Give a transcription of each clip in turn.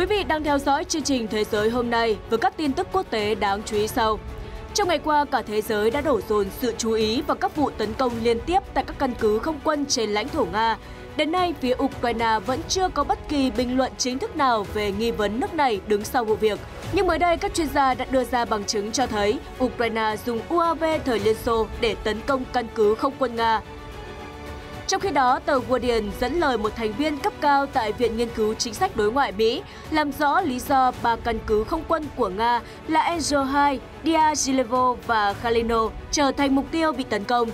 Quý vị đang theo dõi chương trình Thế giới hôm nay với các tin tức quốc tế đáng chú ý sau. Trong ngày qua, cả thế giới đã đổ dồn sự chú ý vào các vụ tấn công liên tiếp tại các căn cứ không quân trên lãnh thổ Nga. Đến nay, phía Ukraine vẫn chưa có bất kỳ bình luận chính thức nào về nghi vấn nước này đứng sau vụ việc. Nhưng mới đây, các chuyên gia đã đưa ra bằng chứng cho thấy Ukraine dùng UAV thời Liên Xô để tấn công căn cứ không quân Nga trong khi đó, tờ Guardian dẫn lời một thành viên cấp cao tại Viện Nghiên cứu Chính sách Đối ngoại Mỹ làm rõ lý do ba căn cứ không quân của Nga là Angel 2, Diaghilevo và Kalino trở thành mục tiêu bị tấn công.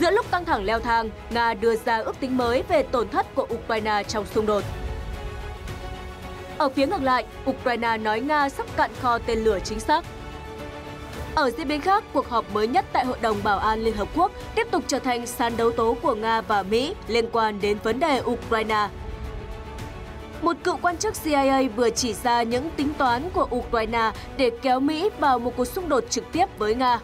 Giữa lúc căng thẳng leo thang, Nga đưa ra ước tính mới về tổn thất của Ukraine trong xung đột. Ở phía ngược lại, Ukraine nói Nga sắp cạn kho tên lửa chính xác ở diễn biến khác, cuộc họp mới nhất tại Hội đồng Bảo an Liên Hợp Quốc tiếp tục trở thành sàn đấu tố của Nga và Mỹ liên quan đến vấn đề Ukraine. Một cựu quan chức CIA vừa chỉ ra những tính toán của Ukraine để kéo Mỹ vào một cuộc xung đột trực tiếp với Nga.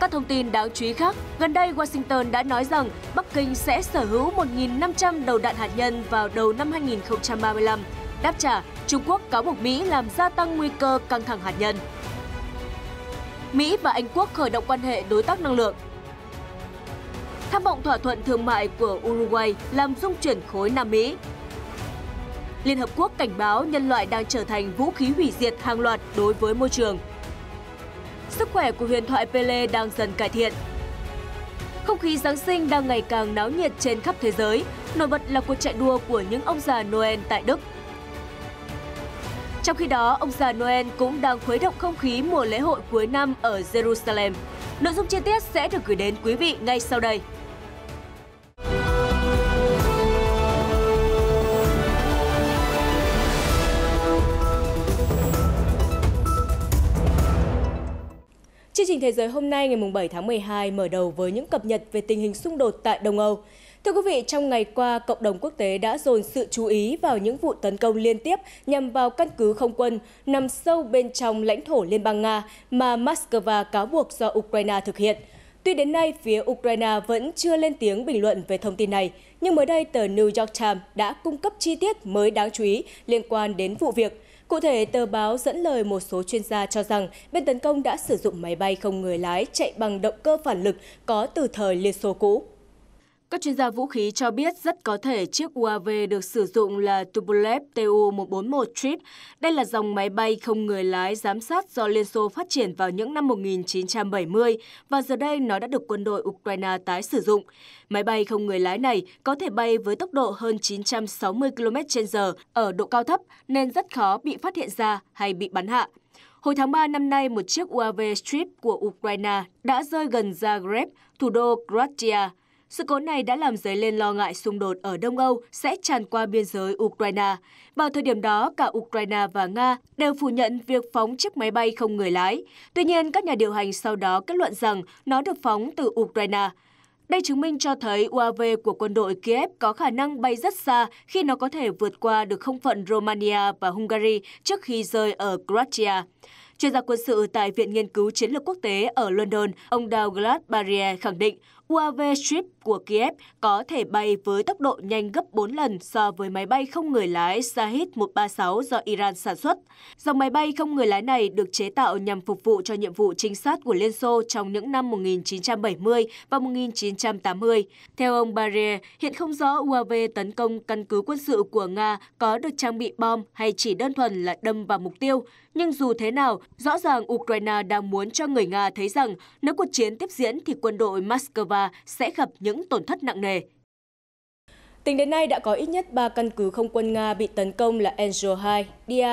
Các thông tin đáng chú ý khác, gần đây Washington đã nói rằng Bắc Kinh sẽ sở hữu 1.500 đầu đạn hạt nhân vào đầu năm 2035. Đáp trả, Trung Quốc cáo buộc Mỹ làm gia tăng nguy cơ căng thẳng hạt nhân. Mỹ và Anh Quốc khởi động quan hệ đối tác năng lượng. Tham vọng thỏa thuận thương mại của Uruguay làm rung chuyển khối Nam Mỹ. Liên Hợp Quốc cảnh báo nhân loại đang trở thành vũ khí hủy diệt hàng loạt đối với môi trường. Sức khỏe của huyền thoại Pele đang dần cải thiện. Không khí Giáng sinh đang ngày càng náo nhiệt trên khắp thế giới, nổi bật là cuộc chạy đua của những ông già Noel tại Đức. Trong khi đó, ông già Noel cũng đang khuấy động không khí mùa lễ hội cuối năm ở Jerusalem. Nội dung chi tiết sẽ được gửi đến quý vị ngay sau đây. Chương trình Thế giới hôm nay ngày 7 tháng 12 mở đầu với những cập nhật về tình hình xung đột tại Đông Âu. Thưa quý vị, trong ngày qua, cộng đồng quốc tế đã dồn sự chú ý vào những vụ tấn công liên tiếp nhằm vào căn cứ không quân nằm sâu bên trong lãnh thổ Liên bang Nga mà Moscow cáo buộc do Ukraine thực hiện. Tuy đến nay, phía Ukraine vẫn chưa lên tiếng bình luận về thông tin này, nhưng mới đây tờ New York Times đã cung cấp chi tiết mới đáng chú ý liên quan đến vụ việc. Cụ thể, tờ báo dẫn lời một số chuyên gia cho rằng bên tấn công đã sử dụng máy bay không người lái chạy bằng động cơ phản lực có từ thời Liên Xô cũ. Các chuyên gia vũ khí cho biết rất có thể chiếc UAV được sử dụng là Tupolev Tu-141 Trip. Đây là dòng máy bay không người lái giám sát do Liên Xô phát triển vào những năm 1970 và giờ đây nó đã được quân đội Ukraine tái sử dụng. Máy bay không người lái này có thể bay với tốc độ hơn 960 km/h ở độ cao thấp nên rất khó bị phát hiện ra hay bị bắn hạ. Hồi tháng 3 năm nay, một chiếc UAV Strip của Ukraine đã rơi gần Zagreb, thủ đô Croatia. Sự cố này đã làm dấy lên lo ngại xung đột ở Đông Âu sẽ tràn qua biên giới Ukraine. Vào thời điểm đó, cả Ukraine và Nga đều phủ nhận việc phóng chiếc máy bay không người lái. Tuy nhiên, các nhà điều hành sau đó kết luận rằng nó được phóng từ Ukraine. Đây chứng minh cho thấy UAV của quân đội Kiev có khả năng bay rất xa khi nó có thể vượt qua được không phận Romania và Hungary trước khi rơi ở Croatia. Chuyên gia quân sự tại Viện Nghiên cứu Chiến lược Quốc tế ở London, ông Douglas Barrier khẳng định UAV Strip của Kiev có thể bay với tốc độ nhanh gấp 4 lần so với máy bay không người lái Shahid-136 do Iran sản xuất. Dòng máy bay không người lái này được chế tạo nhằm phục vụ cho nhiệm vụ trinh sát của Liên Xô trong những năm 1970 và 1980. Theo ông Barrier, hiện không rõ UAV tấn công căn cứ quân sự của Nga có được trang bị bom hay chỉ đơn thuần là đâm vào mục tiêu. Nhưng dù thế nào, rõ ràng Ukraine đang muốn cho người Nga thấy rằng nếu cuộc chiến tiếp diễn thì quân đội Moscow sẽ gặp những những tổn thất nặng nề. Tính đến nay đã có ít nhất 3 căn cứ không quân Nga bị tấn công là Angel 2, Dia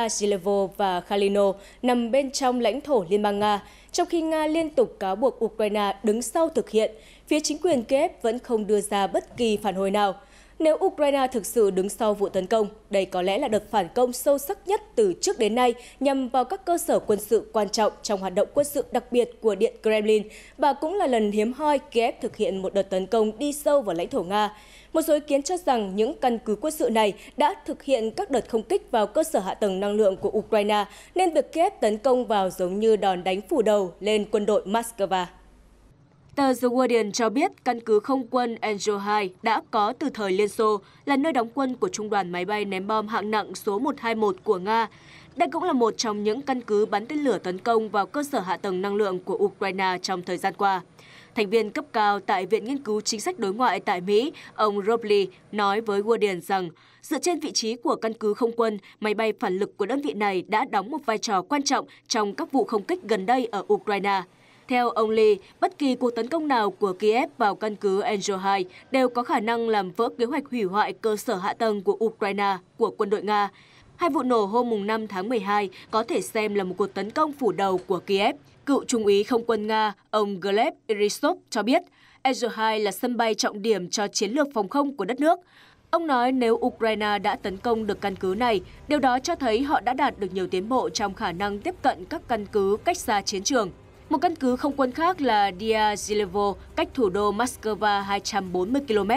và Kalino nằm bên trong lãnh thổ Liên bang Nga, trong khi Nga liên tục cáo buộc Ukraine đứng sau thực hiện, phía chính quyền Kiev vẫn không đưa ra bất kỳ phản hồi nào. Nếu Ukraine thực sự đứng sau vụ tấn công, đây có lẽ là đợt phản công sâu sắc nhất từ trước đến nay nhằm vào các cơ sở quân sự quan trọng trong hoạt động quân sự đặc biệt của Điện Kremlin và cũng là lần hiếm hoi Kiev thực hiện một đợt tấn công đi sâu vào lãnh thổ Nga. Một số ý kiến cho rằng những căn cứ quân sự này đã thực hiện các đợt không kích vào cơ sở hạ tầng năng lượng của Ukraine, nên việc Kiev tấn công vào giống như đòn đánh phủ đầu lên quân đội Moscow. Tờ The Guardian cho biết căn cứ không quân Angel 2 đã có từ thời Liên Xô, là nơi đóng quân của trung đoàn máy bay ném bom hạng nặng số 121 của Nga. Đây cũng là một trong những căn cứ bắn tên lửa tấn công vào cơ sở hạ tầng năng lượng của Ukraine trong thời gian qua. Thành viên cấp cao tại Viện Nghiên cứu Chính sách Đối ngoại tại Mỹ, ông Robley nói với Guardian rằng dựa trên vị trí của căn cứ không quân, máy bay phản lực của đơn vị này đã đóng một vai trò quan trọng trong các vụ không kích gần đây ở Ukraine. Theo ông Lee, bất kỳ cuộc tấn công nào của Kiev vào căn cứ Angel 2 đều có khả năng làm vỡ kế hoạch hủy hoại cơ sở hạ tầng của Ukraine của quân đội Nga. Hai vụ nổ hôm 5 tháng 12 có thể xem là một cuộc tấn công phủ đầu của Kiev. Cựu Trung úy Không quân Nga, ông Gleb Irisov cho biết, Azov-2 là sân bay trọng điểm cho chiến lược phòng không của đất nước. Ông nói nếu Ukraine đã tấn công được căn cứ này, điều đó cho thấy họ đã đạt được nhiều tiến bộ trong khả năng tiếp cận các căn cứ cách xa chiến trường. Một căn cứ không quân khác là Diazilevo, cách thủ đô Moscow 240 km,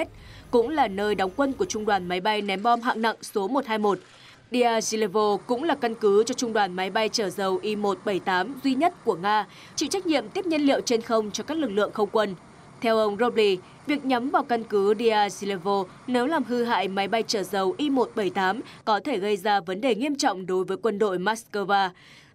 cũng là nơi đóng quân của trung đoàn máy bay ném bom hạng nặng số 121. Diazilevo cũng là căn cứ cho trung đoàn máy bay chở dầu I-178 duy nhất của Nga, chịu trách nhiệm tiếp nhiên liệu trên không cho các lực lượng không quân. Theo ông Robley, việc nhắm vào căn cứ Diazilevo nếu làm hư hại máy bay chở dầu I-178 có thể gây ra vấn đề nghiêm trọng đối với quân đội Moscow.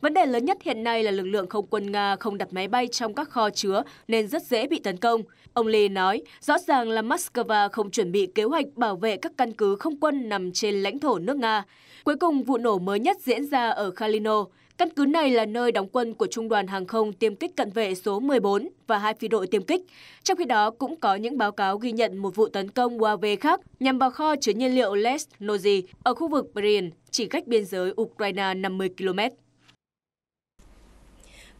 Vấn đề lớn nhất hiện nay là lực lượng không quân Nga không đặt máy bay trong các kho chứa nên rất dễ bị tấn công. Ông Lee nói, rõ ràng là Moscow không chuẩn bị kế hoạch bảo vệ các căn cứ không quân nằm trên lãnh thổ nước Nga. Cuối cùng, vụ nổ mới nhất diễn ra ở kalino, Căn cứ này là nơi đóng quân của Trung đoàn Hàng không tiêm kích cận vệ số 14 và hai phi đội tiêm kích. Trong khi đó, cũng có những báo cáo ghi nhận một vụ tấn công UAV khác nhằm vào kho chứa nhiên liệu Lesnozy ở khu vực Bryansk, chỉ cách biên giới Ukraine 50 km.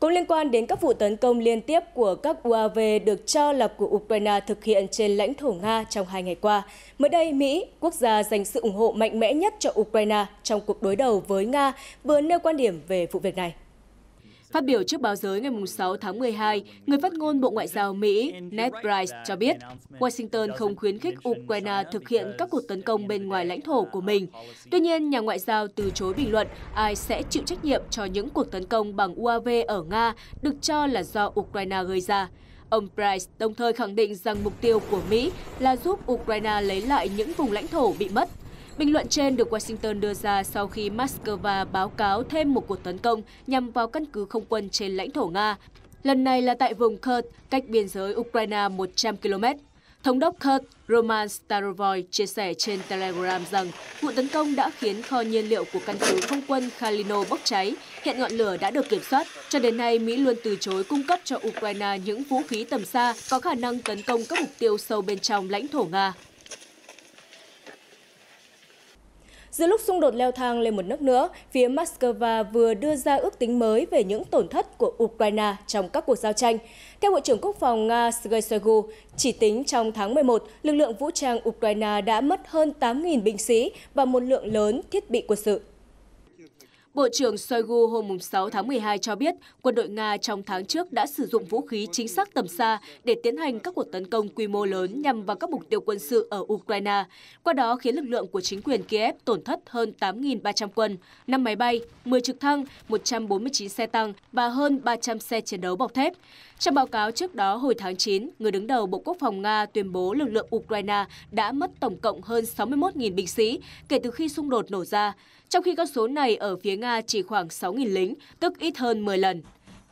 Cũng liên quan đến các vụ tấn công liên tiếp của các UAV được cho là của Ukraine thực hiện trên lãnh thổ Nga trong hai ngày qua, mới đây Mỹ, quốc gia dành sự ủng hộ mạnh mẽ nhất cho Ukraine trong cuộc đối đầu với Nga, vừa nêu quan điểm về vụ việc này. Phát biểu trước báo giới ngày 6 tháng 12, người phát ngôn Bộ Ngoại giao Mỹ Ned Price cho biết Washington không khuyến khích Ukraine thực hiện các cuộc tấn công bên ngoài lãnh thổ của mình. Tuy nhiên, nhà ngoại giao từ chối bình luận ai sẽ chịu trách nhiệm cho những cuộc tấn công bằng UAV ở Nga được cho là do Ukraine gây ra. Ông Price đồng thời khẳng định rằng mục tiêu của Mỹ là giúp Ukraine lấy lại những vùng lãnh thổ bị mất Bình luận trên được Washington đưa ra sau khi Moscow báo cáo thêm một cuộc tấn công nhằm vào căn cứ không quân trên lãnh thổ Nga, lần này là tại vùng Kurd, cách biên giới Ukraine 100 km. Thống đốc Kurd Roman Starovoy chia sẻ trên Telegram rằng vụ tấn công đã khiến kho nhiên liệu của căn cứ không quân Kalino bốc cháy. Hiện ngọn lửa đã được kiểm soát. Cho đến nay, Mỹ luôn từ chối cung cấp cho Ukraine những vũ khí tầm xa có khả năng tấn công các mục tiêu sâu bên trong lãnh thổ Nga. Giữa lúc xung đột leo thang lên một nước nữa, phía Moscow vừa đưa ra ước tính mới về những tổn thất của Ukraine trong các cuộc giao tranh. Theo Bộ trưởng Quốc phòng Nga Sergei Shoigu, chỉ tính trong tháng 11, lực lượng vũ trang Ukraine đã mất hơn 8.000 binh sĩ và một lượng lớn thiết bị quân sự. Bộ trưởng Shoigu hôm 6 tháng 12 cho biết quân đội Nga trong tháng trước đã sử dụng vũ khí chính xác tầm xa để tiến hành các cuộc tấn công quy mô lớn nhằm vào các mục tiêu quân sự ở Ukraine, qua đó khiến lực lượng của chính quyền Kiev tổn thất hơn 8.300 quân, 5 máy bay, 10 trực thăng, 149 xe tăng và hơn 300 xe chiến đấu bọc thép. Trong báo cáo trước đó hồi tháng 9, người đứng đầu Bộ Quốc phòng Nga tuyên bố lực lượng Ukraine đã mất tổng cộng hơn 61.000 binh sĩ kể từ khi xung đột nổ ra, trong khi con số này ở phía Nga chỉ khoảng 6.000 lính, tức ít hơn 10 lần.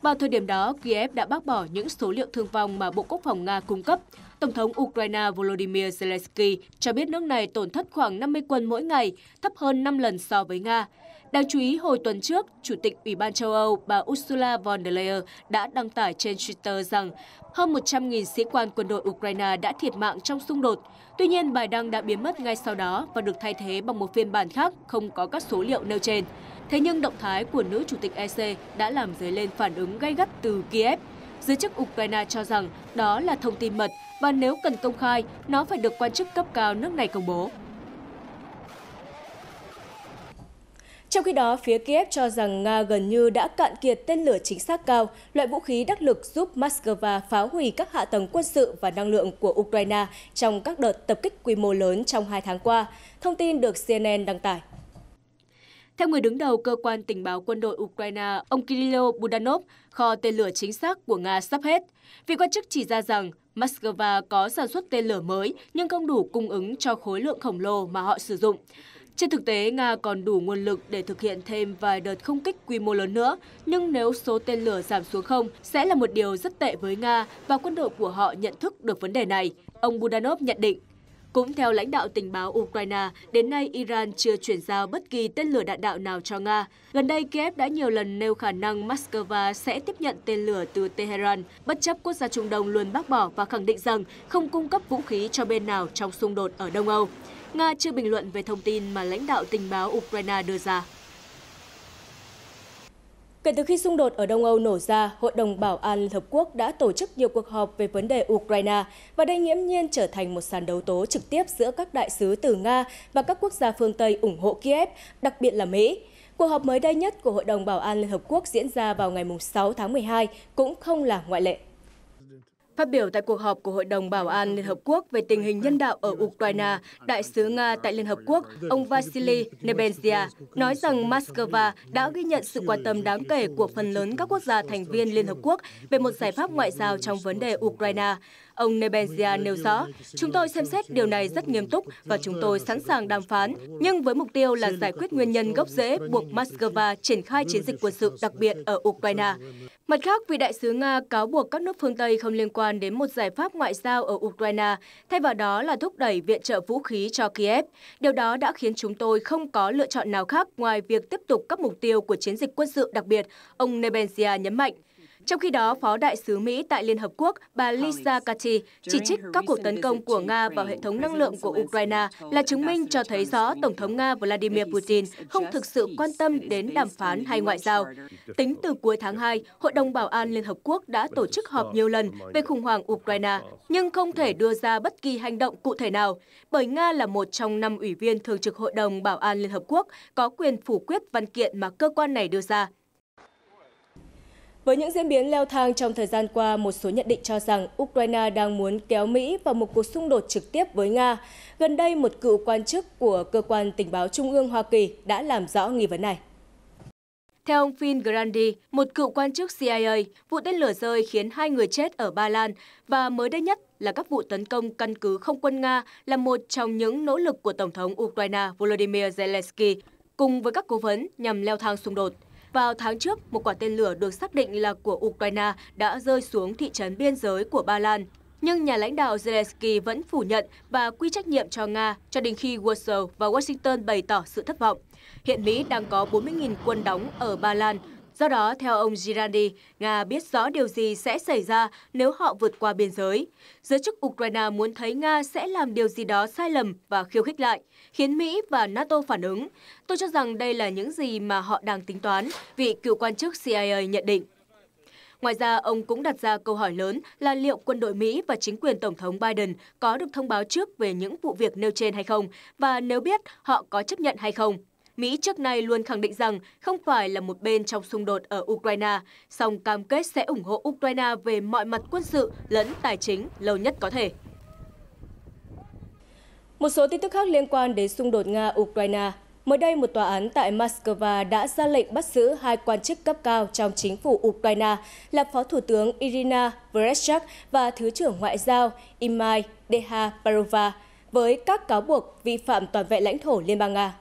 Vào thời điểm đó, Kiev đã bác bỏ những số liệu thương vong mà Bộ Quốc phòng Nga cung cấp. Tổng thống Ukraine Volodymyr Zelensky cho biết nước này tổn thất khoảng 50 quân mỗi ngày, thấp hơn 5 lần so với Nga. Đáng chú ý, hồi tuần trước, Chủ tịch Ủy ban châu Âu bà Ursula von der Leyen đã đăng tải trên Twitter rằng hơn 100.000 sĩ quan quân đội Ukraine đã thiệt mạng trong xung đột. Tuy nhiên, bài đăng đã biến mất ngay sau đó và được thay thế bằng một phiên bản khác không có các số liệu nêu trên. Thế nhưng động thái của nữ chủ tịch EC đã làm dấy lên phản ứng gay gắt từ Kiev. Giới chức Ukraine cho rằng đó là thông tin mật và nếu cần công khai, nó phải được quan chức cấp cao nước này công bố. Trong khi đó, phía Kiev cho rằng Nga gần như đã cạn kiệt tên lửa chính xác cao, loại vũ khí đắc lực giúp Moscow phá hủy các hạ tầng quân sự và năng lượng của Ukraine trong các đợt tập kích quy mô lớn trong hai tháng qua. Thông tin được CNN đăng tải. Theo người đứng đầu cơ quan tình báo quân đội Ukraine, ông Kirill Budanov, kho tên lửa chính xác của Nga sắp hết. Vị quan chức chỉ ra rằng Moscow có sản xuất tên lửa mới nhưng không đủ cung ứng cho khối lượng khổng lồ mà họ sử dụng. Trên thực tế, Nga còn đủ nguồn lực để thực hiện thêm vài đợt không kích quy mô lớn nữa, nhưng nếu số tên lửa giảm xuống không, sẽ là một điều rất tệ với Nga và quân đội của họ nhận thức được vấn đề này, ông Budanov nhận định. Cũng theo lãnh đạo tình báo Ukraine, đến nay Iran chưa chuyển giao bất kỳ tên lửa đạn đạo nào cho Nga. Gần đây, Kiev đã nhiều lần nêu khả năng Moscow sẽ tiếp nhận tên lửa từ Tehran, bất chấp quốc gia Trung Đông luôn bác bỏ và khẳng định rằng không cung cấp vũ khí cho bên nào trong xung đột ở Đông Âu. Nga chưa bình luận về thông tin mà lãnh đạo tình báo Ukraine đưa ra. Kể từ khi xung đột ở Đông Âu nổ ra, Hội đồng Bảo an Liên Hợp Quốc đã tổ chức nhiều cuộc họp về vấn đề Ukraine và đây nghiễm nhiên trở thành một sàn đấu tố trực tiếp giữa các đại sứ từ Nga và các quốc gia phương Tây ủng hộ Kiev, đặc biệt là Mỹ. Cuộc họp mới đây nhất của Hội đồng Bảo an Liên Hợp Quốc diễn ra vào ngày 6 tháng 12 cũng không là ngoại lệ. Phát biểu tại cuộc họp của Hội đồng Bảo an Liên Hợp Quốc về tình hình nhân đạo ở Ukraine, Đại sứ Nga tại Liên Hợp Quốc, ông Vasily Nebenzia, nói rằng Moscow đã ghi nhận sự quan tâm đáng kể của phần lớn các quốc gia thành viên Liên Hợp Quốc về một giải pháp ngoại giao trong vấn đề Ukraine. Ông Nebenzia nêu rõ, chúng tôi xem xét điều này rất nghiêm túc và chúng tôi sẵn sàng đàm phán, nhưng với mục tiêu là giải quyết nguyên nhân gốc rễ buộc Moscow triển khai chiến dịch quân sự đặc biệt ở Ukraine. Mặt khác, vị đại sứ Nga cáo buộc các nước phương Tây không liên quan đến một giải pháp ngoại giao ở Ukraine, thay vào đó là thúc đẩy viện trợ vũ khí cho Kiev. Điều đó đã khiến chúng tôi không có lựa chọn nào khác ngoài việc tiếp tục các mục tiêu của chiến dịch quân sự đặc biệt, ông Nebenzia nhấn mạnh. Trong khi đó, Phó Đại sứ Mỹ tại Liên Hợp Quốc bà Lisa kati chỉ trích các cuộc tấn công của Nga vào hệ thống năng lượng của Ukraine là chứng minh cho thấy rõ Tổng thống Nga Vladimir Putin không thực sự quan tâm đến đàm phán hay ngoại giao. Tính từ cuối tháng 2, Hội đồng Bảo an Liên Hợp Quốc đã tổ chức họp nhiều lần về khủng hoảng Ukraine, nhưng không thể đưa ra bất kỳ hành động cụ thể nào, bởi Nga là một trong năm ủy viên thường trực Hội đồng Bảo an Liên Hợp Quốc có quyền phủ quyết văn kiện mà cơ quan này đưa ra. Với những diễn biến leo thang trong thời gian qua, một số nhận định cho rằng Ukraine đang muốn kéo Mỹ vào một cuộc xung đột trực tiếp với Nga. Gần đây, một cựu quan chức của Cơ quan Tình báo Trung ương Hoa Kỳ đã làm rõ nghi vấn này. Theo ông Finn Grandi, một cựu quan chức CIA, vụ tên lửa rơi khiến hai người chết ở Ba Lan và mới đây nhất là các vụ tấn công căn cứ không quân Nga là một trong những nỗ lực của Tổng thống Ukraine Volodymyr Zelensky cùng với các cố vấn nhằm leo thang xung đột. Vào tháng trước, một quả tên lửa được xác định là của Ukraine đã rơi xuống thị trấn biên giới của Ba Lan. Nhưng nhà lãnh đạo Zelensky vẫn phủ nhận và quy trách nhiệm cho Nga cho đến khi Warsaw và Washington bày tỏ sự thất vọng. Hiện Mỹ đang có 40.000 quân đóng ở Ba Lan. Do đó, theo ông Girardi, Nga biết rõ điều gì sẽ xảy ra nếu họ vượt qua biên giới. Giới chức Ukraine muốn thấy Nga sẽ làm điều gì đó sai lầm và khiêu khích lại khiến Mỹ và NATO phản ứng. Tôi cho rằng đây là những gì mà họ đang tính toán, vị cựu quan chức CIA nhận định. Ngoài ra, ông cũng đặt ra câu hỏi lớn là liệu quân đội Mỹ và chính quyền Tổng thống Biden có được thông báo trước về những vụ việc nêu trên hay không, và nếu biết, họ có chấp nhận hay không. Mỹ trước nay luôn khẳng định rằng không phải là một bên trong xung đột ở Ukraine, song cam kết sẽ ủng hộ Ukraine về mọi mặt quân sự lẫn tài chính lâu nhất có thể. Một số tin tức khác liên quan đến xung đột Nga-Ukraine. Mới đây, một tòa án tại Moscow đã ra lệnh bắt giữ hai quan chức cấp cao trong chính phủ Ukraine là Phó Thủ tướng Irina Vereshchak và Thứ trưởng Ngoại giao Imai Deha Parova với các cáo buộc vi phạm toàn vẹn lãnh thổ Liên bang Nga.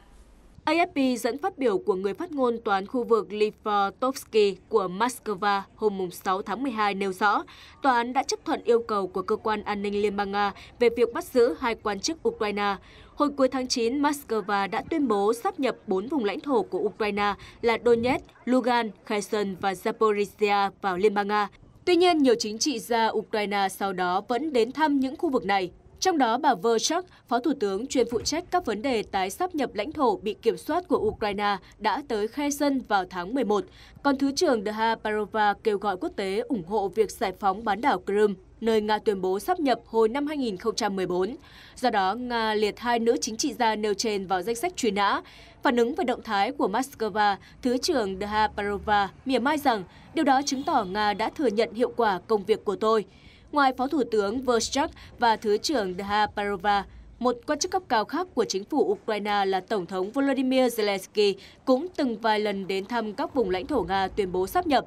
AFP dẫn phát biểu của người phát ngôn toán khu vực Livatovsky của Moscow hôm 6 tháng 12 nêu rõ, tòa án đã chấp thuận yêu cầu của Cơ quan An ninh Liên bang Nga về việc bắt giữ hai quan chức Ukraine. Hồi cuối tháng 9, Moscow đã tuyên bố sắp nhập bốn vùng lãnh thổ của Ukraine là Donetsk, Lugansk, Kherson và Zaporizhia vào Liên bang Nga. Tuy nhiên, nhiều chính trị gia Ukraine sau đó vẫn đến thăm những khu vực này trong đó, bà Verchak, Phó Thủ tướng chuyên phụ trách các vấn đề tái sắp nhập lãnh thổ bị kiểm soát của Ukraine đã tới Kherson vào tháng 11, còn Thứ trưởng Daha Parova kêu gọi quốc tế ủng hộ việc giải phóng bán đảo Crimea nơi Nga tuyên bố sắp nhập hồi năm 2014. Do đó, Nga liệt hai nữ chính trị gia nêu trên vào danh sách truy nã. Phản ứng về động thái của Moscow, Thứ trưởng Daha Parova mỉa mai rằng điều đó chứng tỏ Nga đã thừa nhận hiệu quả công việc của tôi. Ngoài Phó Thủ tướng Verstrak và Thứ trưởng Dha Parova, một quan chức cấp cao khác của chính phủ Ukraine là Tổng thống Volodymyr Zelensky cũng từng vài lần đến thăm các vùng lãnh thổ Nga tuyên bố sắp nhập,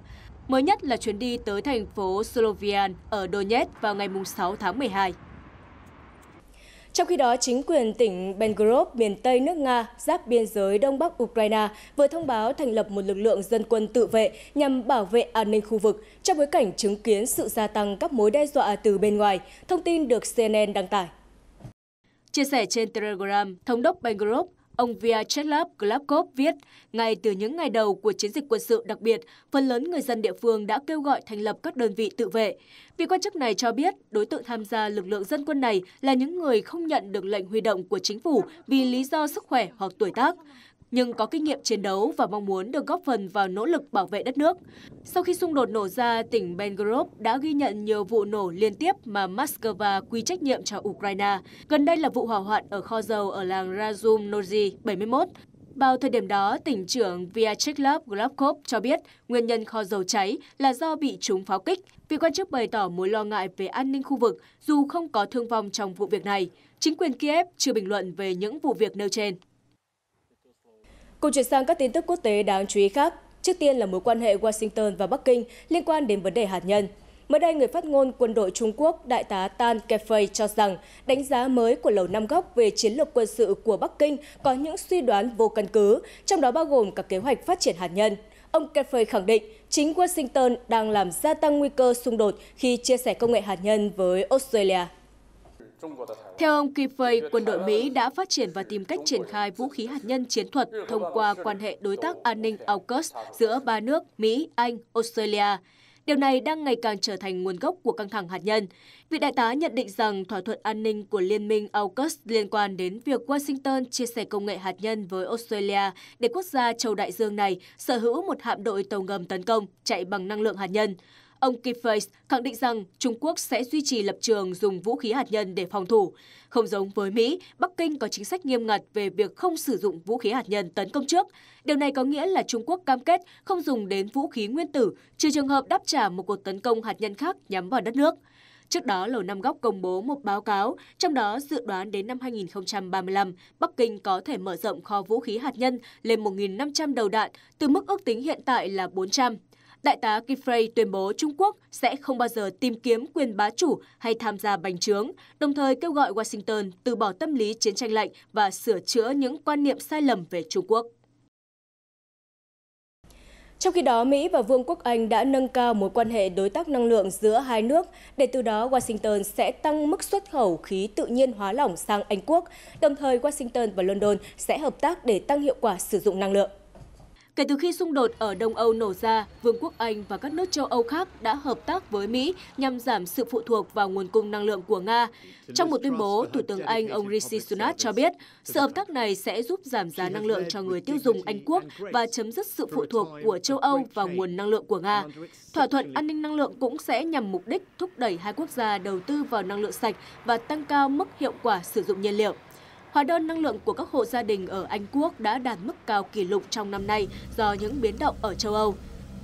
mới nhất là chuyến đi tới thành phố Slovian ở Donetsk vào ngày 6 tháng 12. Trong khi đó, chính quyền tỉnh Belgorod, miền Tây nước Nga, giáp biên giới Đông Bắc Ukraine vừa thông báo thành lập một lực lượng dân quân tự vệ nhằm bảo vệ an ninh khu vực trong bối cảnh chứng kiến sự gia tăng các mối đe dọa từ bên ngoài, thông tin được CNN đăng tải. Chia sẻ trên Telegram, Thống đốc Belgorod Ông Vyacheslav Klapkov viết, ngay từ những ngày đầu của chiến dịch quân sự đặc biệt, phần lớn người dân địa phương đã kêu gọi thành lập các đơn vị tự vệ. Vị quan chức này cho biết, đối tượng tham gia lực lượng dân quân này là những người không nhận được lệnh huy động của chính phủ vì lý do sức khỏe hoặc tuổi tác nhưng có kinh nghiệm chiến đấu và mong muốn được góp phần vào nỗ lực bảo vệ đất nước. Sau khi xung đột nổ ra, tỉnh Belgorod đã ghi nhận nhiều vụ nổ liên tiếp mà Moscow quy trách nhiệm cho Ukraine. Gần đây là vụ hỏa hoạn ở kho dầu ở làng Razumnoji 71. Vào thời điểm đó, tỉnh trưởng Vyacheslav Glavkov cho biết nguyên nhân kho dầu cháy là do bị trúng pháo kích, vì quan chức bày tỏ mối lo ngại về an ninh khu vực dù không có thương vong trong vụ việc này. Chính quyền Kiev chưa bình luận về những vụ việc nêu trên. Cùng chuyển sang các tin tức quốc tế đáng chú ý khác. Trước tiên là mối quan hệ Washington và Bắc Kinh liên quan đến vấn đề hạt nhân. Mới đây, người phát ngôn quân đội Trung Quốc Đại tá Tan Kefei cho rằng đánh giá mới của Lầu Năm Góc về chiến lược quân sự của Bắc Kinh có những suy đoán vô căn cứ, trong đó bao gồm cả kế hoạch phát triển hạt nhân. Ông Kefei khẳng định chính Washington đang làm gia tăng nguy cơ xung đột khi chia sẻ công nghệ hạt nhân với Australia. Theo ông Kipway, quân đội Mỹ đã phát triển và tìm cách triển khai vũ khí hạt nhân chiến thuật thông qua quan hệ đối tác an ninh AUKUS giữa ba nước Mỹ, Anh, Australia. Điều này đang ngày càng trở thành nguồn gốc của căng thẳng hạt nhân. Vị đại tá nhận định rằng thỏa thuận an ninh của Liên minh AUKUS liên quan đến việc Washington chia sẻ công nghệ hạt nhân với Australia để quốc gia châu Đại Dương này sở hữu một hạm đội tàu ngầm tấn công chạy bằng năng lượng hạt nhân. Ông Keyfeis khẳng định rằng Trung Quốc sẽ duy trì lập trường dùng vũ khí hạt nhân để phòng thủ. Không giống với Mỹ, Bắc Kinh có chính sách nghiêm ngặt về việc không sử dụng vũ khí hạt nhân tấn công trước. Điều này có nghĩa là Trung Quốc cam kết không dùng đến vũ khí nguyên tử, trừ trường hợp đáp trả một cuộc tấn công hạt nhân khác nhắm vào đất nước. Trước đó, Lầu Năm Góc công bố một báo cáo, trong đó dự đoán đến năm 2035, Bắc Kinh có thể mở rộng kho vũ khí hạt nhân lên 1.500 đầu đạn, từ mức ước tính hiện tại là 400. Đại tá Kifrey tuyên bố Trung Quốc sẽ không bao giờ tìm kiếm quyền bá chủ hay tham gia bành trướng, đồng thời kêu gọi Washington từ bỏ tâm lý chiến tranh lạnh và sửa chữa những quan niệm sai lầm về Trung Quốc. Trong khi đó, Mỹ và Vương quốc Anh đã nâng cao mối quan hệ đối tác năng lượng giữa hai nước để từ đó Washington sẽ tăng mức xuất khẩu khí tự nhiên hóa lỏng sang Anh quốc. Đồng thời, Washington và London sẽ hợp tác để tăng hiệu quả sử dụng năng lượng. Kể từ khi xung đột ở Đông Âu nổ ra, Vương quốc Anh và các nước châu Âu khác đã hợp tác với Mỹ nhằm giảm sự phụ thuộc vào nguồn cung năng lượng của Nga. Trong một tuyên bố, Thủ tướng Anh ông Rishi Sunak cho biết, sự hợp tác này sẽ giúp giảm giá năng lượng cho người tiêu dùng Anh quốc và chấm dứt sự phụ thuộc của châu Âu vào nguồn năng lượng của Nga. Thỏa thuận an ninh năng lượng cũng sẽ nhằm mục đích thúc đẩy hai quốc gia đầu tư vào năng lượng sạch và tăng cao mức hiệu quả sử dụng nhiên liệu. Hóa đơn năng lượng của các hộ gia đình ở Anh Quốc đã đạt mức cao kỷ lục trong năm nay do những biến động ở châu Âu.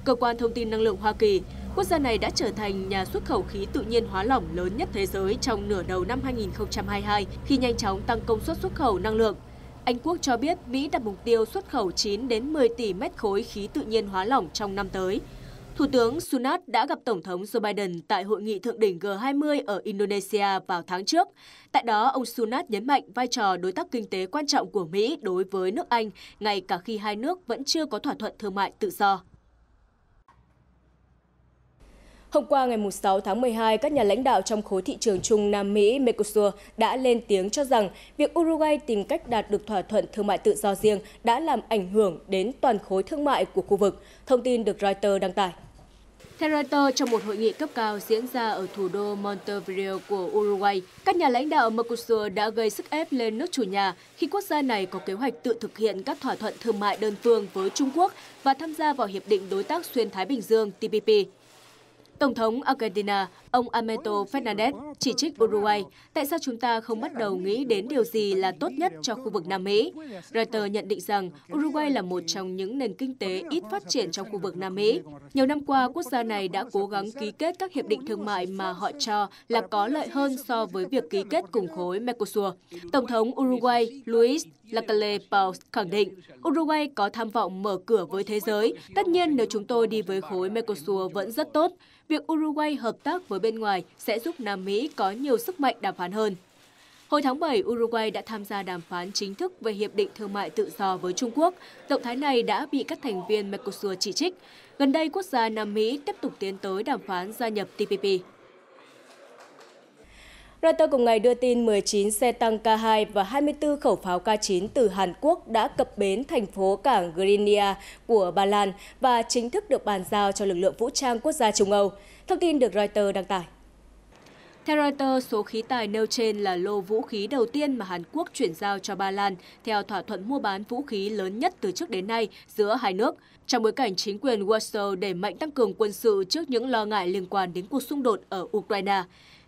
Cơ quan Thông tin Năng lượng Hoa Kỳ, quốc gia này đã trở thành nhà xuất khẩu khí tự nhiên hóa lỏng lớn nhất thế giới trong nửa đầu năm 2022 khi nhanh chóng tăng công suất xuất khẩu năng lượng. Anh Quốc cho biết Mỹ đặt mục tiêu xuất khẩu 9 đến 10 tỷ mét khối khí tự nhiên hóa lỏng trong năm tới – Thủ tướng Sunak đã gặp Tổng thống Joe Biden tại hội nghị thượng đỉnh G20 ở Indonesia vào tháng trước. Tại đó, ông Sunak nhấn mạnh vai trò đối tác kinh tế quan trọng của Mỹ đối với nước Anh, ngay cả khi hai nước vẫn chưa có thỏa thuận thương mại tự do. Hôm qua ngày 6 tháng 12, các nhà lãnh đạo trong khối thị trường chung Nam Mỹ Mercosur đã lên tiếng cho rằng việc Uruguay tìm cách đạt được thỏa thuận thương mại tự do riêng đã làm ảnh hưởng đến toàn khối thương mại của khu vực, thông tin được Reuters đăng tải. Theo Reuters, trong một hội nghị cấp cao diễn ra ở thủ đô Montevideo của Uruguay, các nhà lãnh đạo Mercosur đã gây sức ép lên nước chủ nhà khi quốc gia này có kế hoạch tự thực hiện các thỏa thuận thương mại đơn phương với Trung Quốc và tham gia vào Hiệp định Đối tác Xuyên Thái Bình Dương TPP. Tổng thống Argentina, ông Alberto Fernandez chỉ trích Uruguay, tại sao chúng ta không bắt đầu nghĩ đến điều gì là tốt nhất cho khu vực Nam Mỹ? Reuters nhận định rằng Uruguay là một trong những nền kinh tế ít phát triển trong khu vực Nam Mỹ. Nhiều năm qua, quốc gia này đã cố gắng ký kết các hiệp định thương mại mà họ cho là có lợi hơn so với việc ký kết cùng khối Mercosur. Tổng thống Uruguay Luis Lacalle Pau khẳng định Uruguay có tham vọng mở cửa với thế giới. Tất nhiên, nếu chúng tôi đi với khối Mercosur vẫn rất tốt việc Uruguay hợp tác với bên ngoài sẽ giúp Nam Mỹ có nhiều sức mạnh đàm phán hơn. Hồi tháng 7, Uruguay đã tham gia đàm phán chính thức về Hiệp định Thương mại Tự do với Trung Quốc. Động thái này đã bị các thành viên Mercosur chỉ trích. Gần đây, quốc gia Nam Mỹ tiếp tục tiến tới đàm phán gia nhập TPP. Reuters cùng ngày đưa tin 19 xe tăng K2 và 24 khẩu pháo K9 từ Hàn Quốc đã cập bến thành phố cảng Grinia của Ba Lan và chính thức được bàn giao cho lực lượng vũ trang quốc gia Trung Âu. Thông tin được Reuters đăng tải. Theo Reuters, số khí tài nêu trên là lô vũ khí đầu tiên mà Hàn Quốc chuyển giao cho Ba Lan theo thỏa thuận mua bán vũ khí lớn nhất từ trước đến nay giữa hai nước. Trong bối cảnh chính quyền Warsaw đẩy mạnh tăng cường quân sự trước những lo ngại liên quan đến cuộc xung đột ở Ukraine,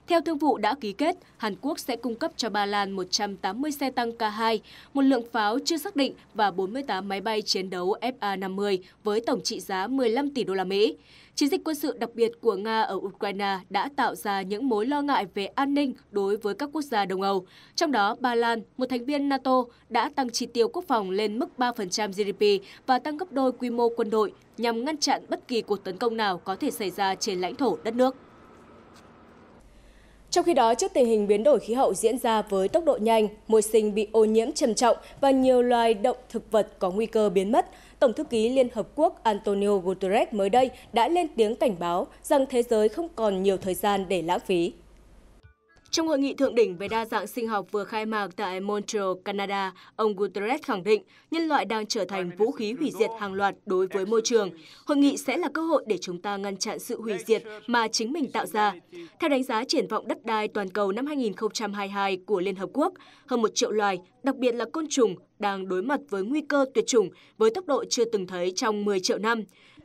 theo thương vụ đã ký kết, Hàn Quốc sẽ cung cấp cho Ba Lan 180 xe tăng K2, một lượng pháo chưa xác định và 48 máy bay chiến đấu FA-50 với tổng trị giá 15 tỷ đô la Mỹ. Chiến dịch quân sự đặc biệt của Nga ở Ukraine đã tạo ra những mối lo ngại về an ninh đối với các quốc gia Đông Âu. Trong đó, Ba Lan, một thành viên NATO, đã tăng chi tiêu quốc phòng lên mức 3% GDP và tăng gấp đôi quy mô quân đội nhằm ngăn chặn bất kỳ cuộc tấn công nào có thể xảy ra trên lãnh thổ đất nước. Trong khi đó, trước tình hình biến đổi khí hậu diễn ra với tốc độ nhanh, môi sinh bị ô nhiễm trầm trọng và nhiều loài động thực vật có nguy cơ biến mất, Tổng thư ký Liên Hợp Quốc Antonio Guterres mới đây đã lên tiếng cảnh báo rằng thế giới không còn nhiều thời gian để lãng phí. Trong hội nghị thượng đỉnh về đa dạng sinh học vừa khai mạc tại Montreal, Canada, ông Guterres khẳng định nhân loại đang trở thành vũ khí hủy diệt hàng loạt đối với môi trường. Hội nghị sẽ là cơ hội để chúng ta ngăn chặn sự hủy diệt mà chính mình tạo ra. Theo đánh giá triển vọng đất đai toàn cầu năm 2022 của Liên Hợp Quốc, hơn một triệu loài, đặc biệt là côn trùng, đang đối mặt với nguy cơ tuyệt chủng với tốc độ chưa từng thấy trong 10 triệu năm.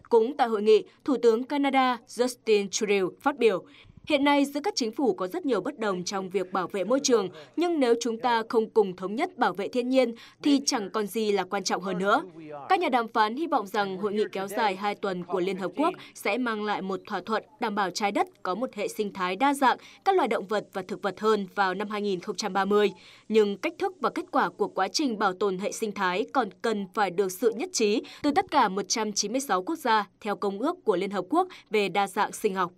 Cũng tại hội nghị, Thủ tướng Canada Justin Trudeau phát biểu Hiện nay giữa các chính phủ có rất nhiều bất đồng trong việc bảo vệ môi trường, nhưng nếu chúng ta không cùng thống nhất bảo vệ thiên nhiên thì chẳng còn gì là quan trọng hơn nữa. Các nhà đàm phán hy vọng rằng hội nghị kéo dài 2 tuần của Liên Hợp Quốc sẽ mang lại một thỏa thuận đảm bảo trái đất có một hệ sinh thái đa dạng, các loài động vật và thực vật hơn vào năm 2030. Nhưng cách thức và kết quả của quá trình bảo tồn hệ sinh thái còn cần phải được sự nhất trí từ tất cả 196 quốc gia theo Công ước của Liên Hợp Quốc về đa dạng sinh học.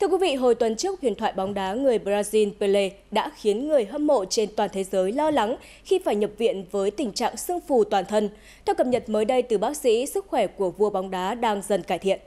Thưa quý vị, hồi tuần trước, huyền thoại bóng đá người Brazil Pele đã khiến người hâm mộ trên toàn thế giới lo lắng khi phải nhập viện với tình trạng sưng phù toàn thân. Theo cập nhật mới đây từ bác sĩ, sức khỏe của vua bóng đá đang dần cải thiện.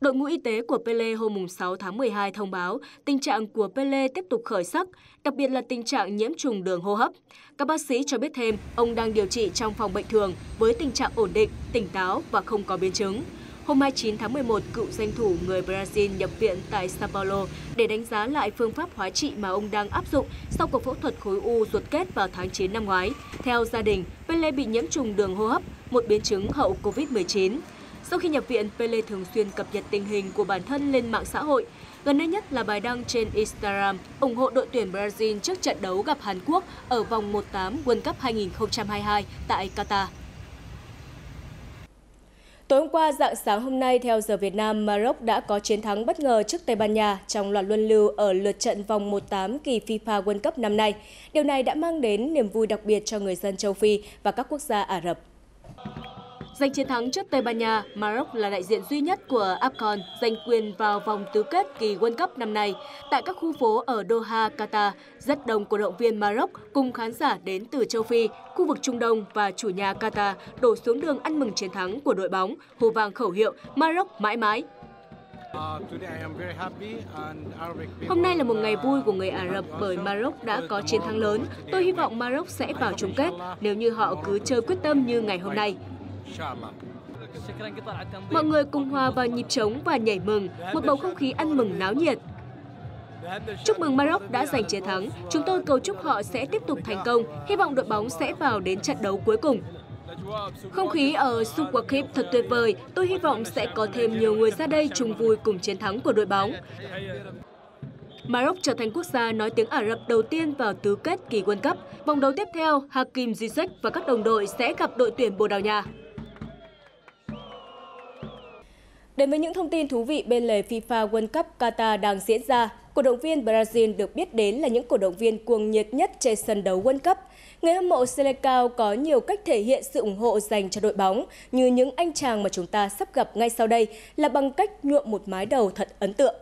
Đội ngũ y tế của Pele hôm 6 tháng 12 thông báo tình trạng của Pele tiếp tục khởi sắc, đặc biệt là tình trạng nhiễm trùng đường hô hấp. Các bác sĩ cho biết thêm, ông đang điều trị trong phòng bệnh thường với tình trạng ổn định, tỉnh táo và không có biến chứng. Hôm 29 tháng 11, cựu danh thủ người Brazil nhập viện tại Sao Paulo để đánh giá lại phương pháp hóa trị mà ông đang áp dụng sau cuộc phẫu thuật khối u ruột kết vào tháng 9 năm ngoái. Theo gia đình, Pele bị nhiễm trùng đường hô hấp, một biến chứng hậu COVID-19. Sau khi nhập viện, Pele thường xuyên cập nhật tình hình của bản thân lên mạng xã hội. Gần đây nhất là bài đăng trên Instagram ủng hộ đội tuyển Brazil trước trận đấu gặp Hàn Quốc ở vòng 1/8 World Cup 2022 tại Qatar. Tối hôm qua, dạng sáng hôm nay, theo giờ Việt Nam, Maroc đã có chiến thắng bất ngờ trước Tây Ban Nha trong loạt luân lưu ở lượt trận vòng 1-8 kỳ FIFA World Cup năm nay. Điều này đã mang đến niềm vui đặc biệt cho người dân châu Phi và các quốc gia Ả Rập. Giành chiến thắng trước Tây Ban Nha, Maroc là đại diện duy nhất của AFCON giành quyền vào vòng tứ kết kỳ World Cup năm nay. Tại các khu phố ở Doha, Qatar, rất đông cổ động viên Maroc cùng khán giả đến từ châu Phi, khu vực Trung Đông và chủ nhà Qatar đổ xuống đường ăn mừng chiến thắng của đội bóng, hô vang khẩu hiệu Maroc mãi mãi. Hôm nay là một ngày vui của người Ả Rập bởi Maroc đã có chiến thắng lớn. Tôi hy vọng Maroc sẽ vào chung kết nếu như họ cứ chơi quyết tâm như ngày hôm nay. Mọi người cùng hòa vào nhịp trống và nhảy mừng, một bầu không khí ăn mừng náo nhiệt. Chúc mừng Maroc đã giành chiến thắng. Chúng tôi cầu chúc họ sẽ tiếp tục thành công, hy vọng đội bóng sẽ vào đến trận đấu cuối cùng. Không khí ở Suwakip thật tuyệt vời, tôi hy vọng sẽ có thêm nhiều người ra đây chung vui cùng chiến thắng của đội bóng. Maroc trở thành quốc gia nói tiếng Ả Rập đầu tiên vào tứ kết kỳ World Cup. Vòng đấu tiếp theo, Hakim Ziyech và các đồng đội sẽ gặp đội tuyển Bồ Đào Nha. Đến với những thông tin thú vị bên lề FIFA World Cup Qatar đang diễn ra, cổ động viên Brazil được biết đến là những cổ động viên cuồng nhiệt nhất trên sân đấu World Cup. Người hâm mộ Selecao có nhiều cách thể hiện sự ủng hộ dành cho đội bóng, như những anh chàng mà chúng ta sắp gặp ngay sau đây là bằng cách nhuộm một mái đầu thật ấn tượng.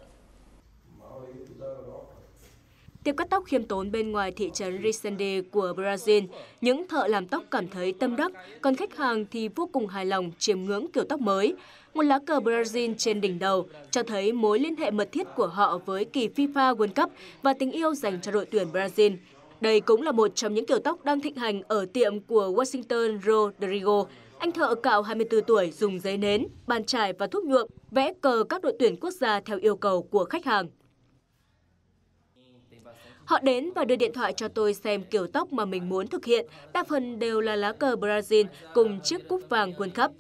Tiệm cắt tóc khiêm tốn bên ngoài thị trấn Risende của Brazil, những thợ làm tóc cảm thấy tâm đắc, còn khách hàng thì vô cùng hài lòng chiêm ngưỡng kiểu tóc mới một lá cờ Brazil trên đỉnh đầu cho thấy mối liên hệ mật thiết của họ với kỳ FIFA World Cup và tình yêu dành cho đội tuyển Brazil. Đây cũng là một trong những kiểu tóc đang thịnh hành ở tiệm của Washington Rodrigo. Anh thợ cạo 24 tuổi dùng giấy nến, bàn chải và thuốc nhuộm vẽ cờ các đội tuyển quốc gia theo yêu cầu của khách hàng. Họ đến và đưa điện thoại cho tôi xem kiểu tóc mà mình muốn thực hiện, đa phần đều là lá cờ Brazil cùng chiếc cúp vàng World Cup.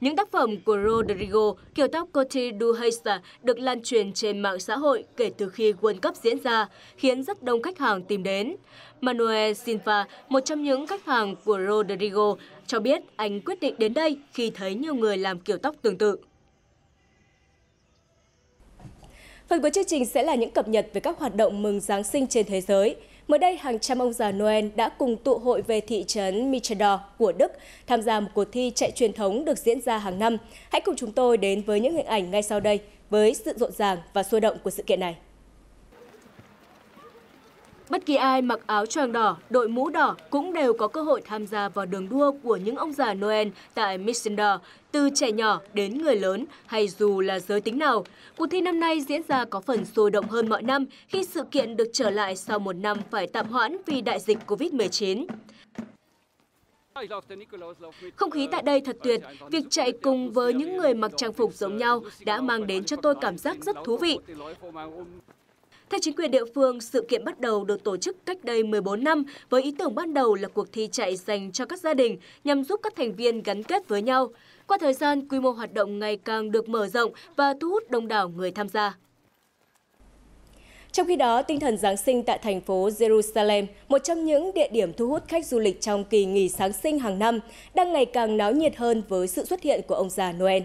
Những tác phẩm của Rodrigo, kiểu tóc Coti Duheisa được lan truyền trên mạng xã hội kể từ khi World Cup diễn ra, khiến rất đông khách hàng tìm đến. Manuel Silva, một trong những khách hàng của Rodrigo, cho biết anh quyết định đến đây khi thấy nhiều người làm kiểu tóc tương tự. Phần cuối chương trình sẽ là những cập nhật về các hoạt động mừng Giáng sinh trên thế giới. Mới đây, hàng trăm ông già Noel đã cùng tụ hội về thị trấn Michador của Đức tham gia một cuộc thi chạy truyền thống được diễn ra hàng năm. Hãy cùng chúng tôi đến với những hình ảnh ngay sau đây với sự rộn ràng và sôi động của sự kiện này. Bất kỳ ai mặc áo choàng đỏ, đội mũ đỏ cũng đều có cơ hội tham gia vào đường đua của những ông già Noel tại Missendor, từ trẻ nhỏ đến người lớn hay dù là giới tính nào. Cuộc thi năm nay diễn ra có phần sôi động hơn mọi năm khi sự kiện được trở lại sau một năm phải tạm hoãn vì đại dịch COVID-19. Không khí tại đây thật tuyệt, việc chạy cùng với những người mặc trang phục giống nhau đã mang đến cho tôi cảm giác rất thú vị. Theo chính quyền địa phương, sự kiện bắt đầu được tổ chức cách đây 14 năm với ý tưởng ban đầu là cuộc thi chạy dành cho các gia đình nhằm giúp các thành viên gắn kết với nhau. Qua thời gian, quy mô hoạt động ngày càng được mở rộng và thu hút đông đảo người tham gia. Trong khi đó, tinh thần Giáng sinh tại thành phố Jerusalem, một trong những địa điểm thu hút khách du lịch trong kỳ nghỉ Giáng sinh hàng năm, đang ngày càng náo nhiệt hơn với sự xuất hiện của ông già Noel.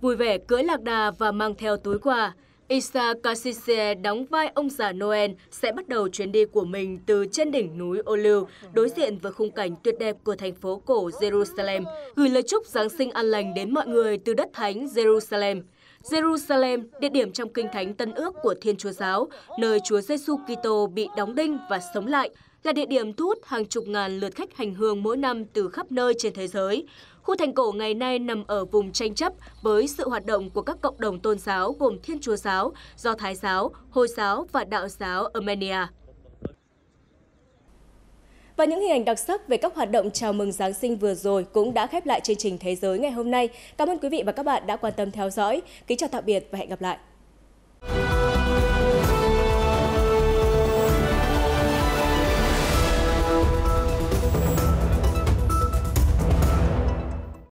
Vui vẻ cưỡi lạc đà và mang theo túi quà – Isa Kasise đóng vai ông già Noel sẽ bắt đầu chuyến đi của mình từ trên đỉnh núi Ô Lưu, đối diện với khung cảnh tuyệt đẹp của thành phố cổ Jerusalem, gửi lời chúc Giáng sinh an lành đến mọi người từ đất thánh Jerusalem. Jerusalem, địa điểm trong kinh thánh Tân Ước của Thiên Chúa Giáo, nơi Chúa Giêsu Kitô bị đóng đinh và sống lại, là địa điểm thu hút hàng chục ngàn lượt khách hành hương mỗi năm từ khắp nơi trên thế giới. Khu thành cổ ngày nay nằm ở vùng tranh chấp với sự hoạt động của các cộng đồng tôn giáo gồm Thiên Chúa giáo, Do Thái giáo, Hồi giáo và Đạo giáo Armenia. Và những hình ảnh đặc sắc về các hoạt động chào mừng Giáng sinh vừa rồi cũng đã khép lại chương trình Thế giới ngày hôm nay. Cảm ơn quý vị và các bạn đã quan tâm theo dõi. Kính chào tạm biệt và hẹn gặp lại.